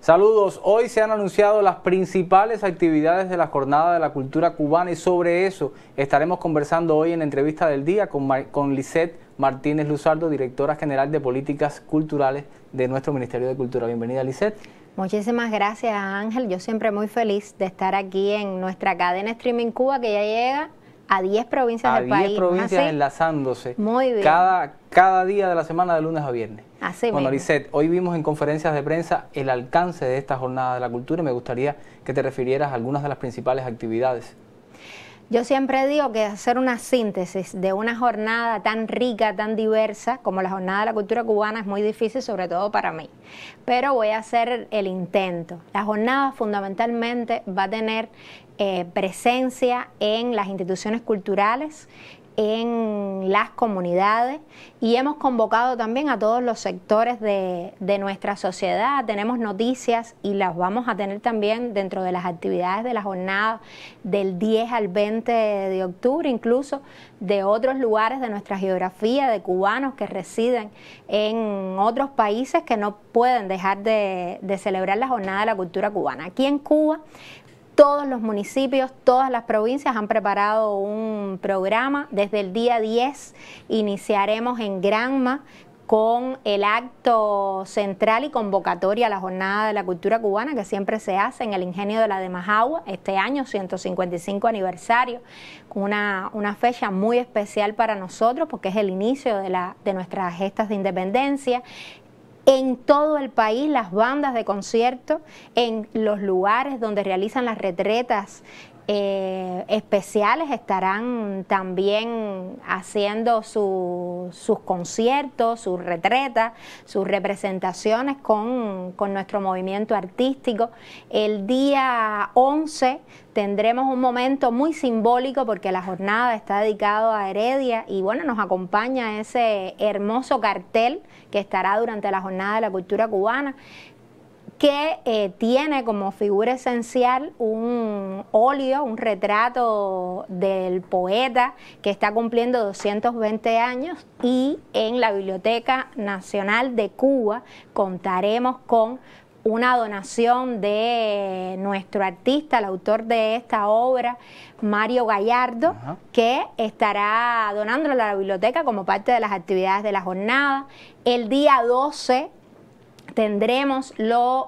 Saludos, hoy se han anunciado las principales actividades de la Jornada de la Cultura Cubana y sobre eso estaremos conversando hoy en la entrevista del día con, con Lisette Martínez Luzardo, directora general de Políticas Culturales de nuestro Ministerio de Cultura. Bienvenida, Lisette. Muchísimas gracias, Ángel. Yo siempre muy feliz de estar aquí en nuestra cadena Streaming Cuba que ya llega a 10 provincias del país. 10 provincias enlazándose. Cada, cada día de la semana, de lunes a viernes. Así bueno, hoy vimos en conferencias de prensa el alcance de esta jornada de la cultura y me gustaría que te refirieras a algunas de las principales actividades. Yo siempre digo que hacer una síntesis de una jornada tan rica, tan diversa como la Jornada de la Cultura Cubana es muy difícil, sobre todo para mí. Pero voy a hacer el intento. La jornada fundamentalmente va a tener eh, presencia en las instituciones culturales, en las comunidades y hemos convocado también a todos los sectores de, nuestra sociedad. Tenemos noticias y las vamos a tener también dentro de las actividades de la jornada del 10 al 20 de octubre, incluso de otros lugares de nuestra geografía, de cubanos que residen en otros países que no pueden dejar de, de celebrar la jornada de la cultura cubana. Aquí en Cuba todos los municipios, todas las provincias han preparado un programa. Desde el día 10 iniciaremos en Granma con el acto central y convocatoria a la Jornada de la Cultura Cubana que siempre se hace en el Ingenio de la de este año 155 aniversario, una, una fecha muy especial para nosotros porque es el inicio de nuestras gestas de independencia en todo el país las bandas de concierto, en los lugares donde realizan las retretas eh, especiales estarán también haciendo sus conciertos, sus retretas, sus representaciones con, nuestro movimiento artístico. El día 11 tendremos un momento muy simbólico porque la jornada está dedicada a Heredia y bueno, nos acompaña ese hermoso cartel que estará durante la jornada de la cultura cubana que eh, tiene como figura esencial un un retrato del poeta que está cumpliendo 220 años y en la Biblioteca Nacional de Cuba contaremos con una donación de nuestro artista, el autor de esta obra, Mario Gallardo, que estará donándolo a la biblioteca como parte de las actividades de la jornada. El día 12 tendremos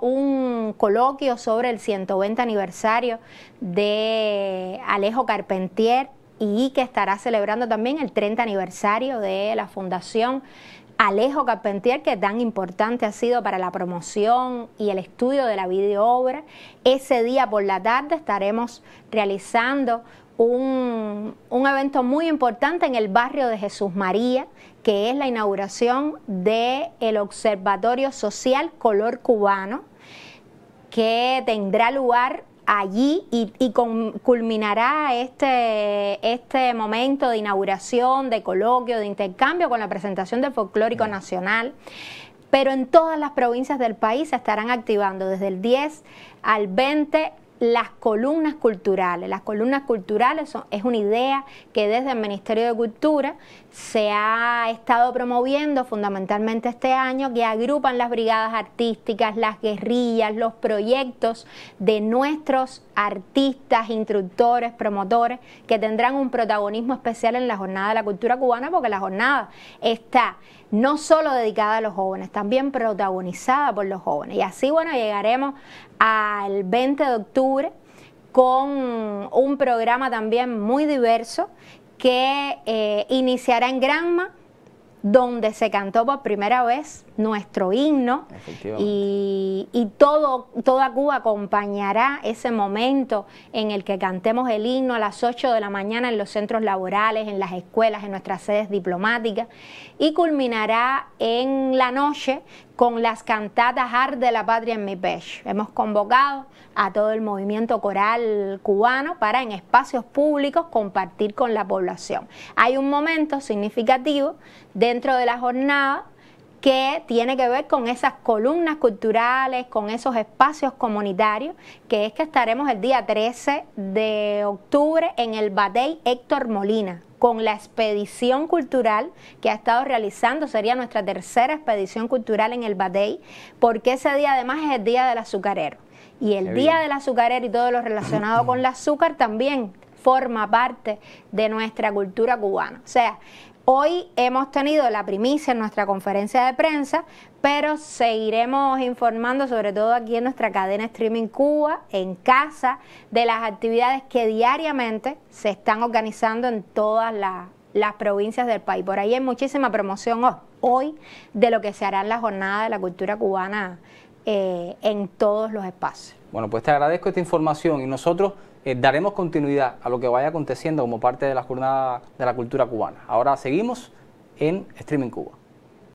un coloquio sobre el 120 aniversario de Alejo Carpentier y que estará celebrando también el 30 aniversario de la Fundación Alejo Carpentier, que tan importante ha sido para la promoción y el estudio de la videoobra. Ese día por la tarde estaremos realizando un, evento muy importante en el barrio de Jesús María, que es la inauguración del Observatorio Social Color Cubano, que tendrá lugar allí y, culminará este, este momento de inauguración, de coloquio, de intercambio con la presentación del folclórico nacional. Pero en todas las provincias del país se estarán activando desde el 10 al 20 las columnas culturales. Las columnas culturales son, es una idea que desde el Ministerio de Cultura se ha estado promoviendo fundamentalmente este año, que agrupan las brigadas artísticas, las guerrillas, los proyectos de nuestros artistas, instructores, promotores que tendrán un protagonismo especial en la Jornada de la Cultura Cubana porque la jornada está no solo dedicada a los jóvenes, también protagonizada por los jóvenes. Y así, bueno, llegaremos al 20 de octubre con un programa también muy diverso que eh, iniciará en Granma, donde se cantó por primera vez nuestro himno y, todo, toda Cuba acompañará ese momento en el que cantemos el himno a las 8 de la mañana en los centros laborales, en las escuelas, en nuestras sedes diplomáticas y culminará en la noche con las cantatas Art de la Patria en mi pecho. Hemos convocado a todo el movimiento coral cubano para en espacios públicos compartir con la población. Hay un momento significativo dentro de la jornada que tiene que ver con esas columnas culturales, con esos espacios comunitarios, que es que estaremos el día 13 de octubre en el Batey Héctor Molina con la expedición cultural que ha estado realizando, sería nuestra tercera expedición cultural en el Batey, porque ese día además es el Día del Azucarero. Y el Día del Azucarero y todo lo relacionado con el azúcar también forma parte de nuestra cultura cubana. O sea, Hoy hemos tenido la primicia en nuestra conferencia de prensa, pero seguiremos informando, sobre todo aquí en nuestra cadena Streaming Cuba, en casa, de las actividades que diariamente se están organizando en todas las, provincias del país. Por ahí hay muchísima promoción hoy de lo que se hará en la jornada de la cultura cubana eh, en todos los espacios. Bueno, pues te agradezco esta información y nosotros eh, daremos continuidad a lo que vaya aconteciendo como parte de la jornada de la cultura cubana. Ahora seguimos en Streaming Cuba.